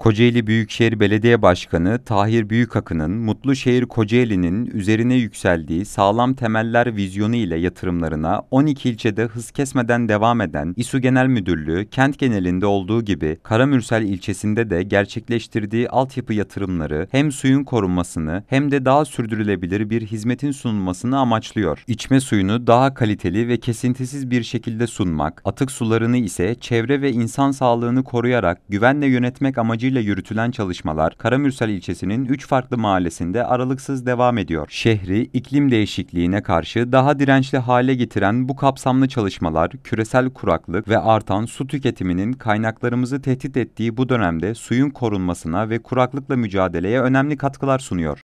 Kocaeli Büyükşehir Belediye Başkanı Tahir Büyükakın'ın Mutluşehir Kocaeli'nin üzerine yükseldiği sağlam temeller vizyonu ile yatırımlarına 12 ilçede hız kesmeden devam eden İSU Genel Müdürlüğü kent genelinde olduğu gibi Karamürsel ilçesinde de gerçekleştirdiği altyapı yatırımları hem suyun korunmasını hem de daha sürdürülebilir bir hizmetin sunulmasını amaçlıyor. İçme suyunu daha kaliteli ve kesintisiz bir şekilde sunmak, atık sularını ise çevre ve insan sağlığını koruyarak güvenle yönetmek amacıyla amacıyla yürütülen çalışmalar Karamürsel ilçesinin 3 farklı mahallesinde aralıksız devam ediyor. Şehri iklim değişikliğine karşı daha dirençli hale getiren bu kapsamlı çalışmalar küresel kuraklık ve artan su tüketiminin kaynaklarımızı tehdit ettiği bu dönemde suyun korunmasına ve kuraklıkla mücadeleye önemli katkılar sunuyor.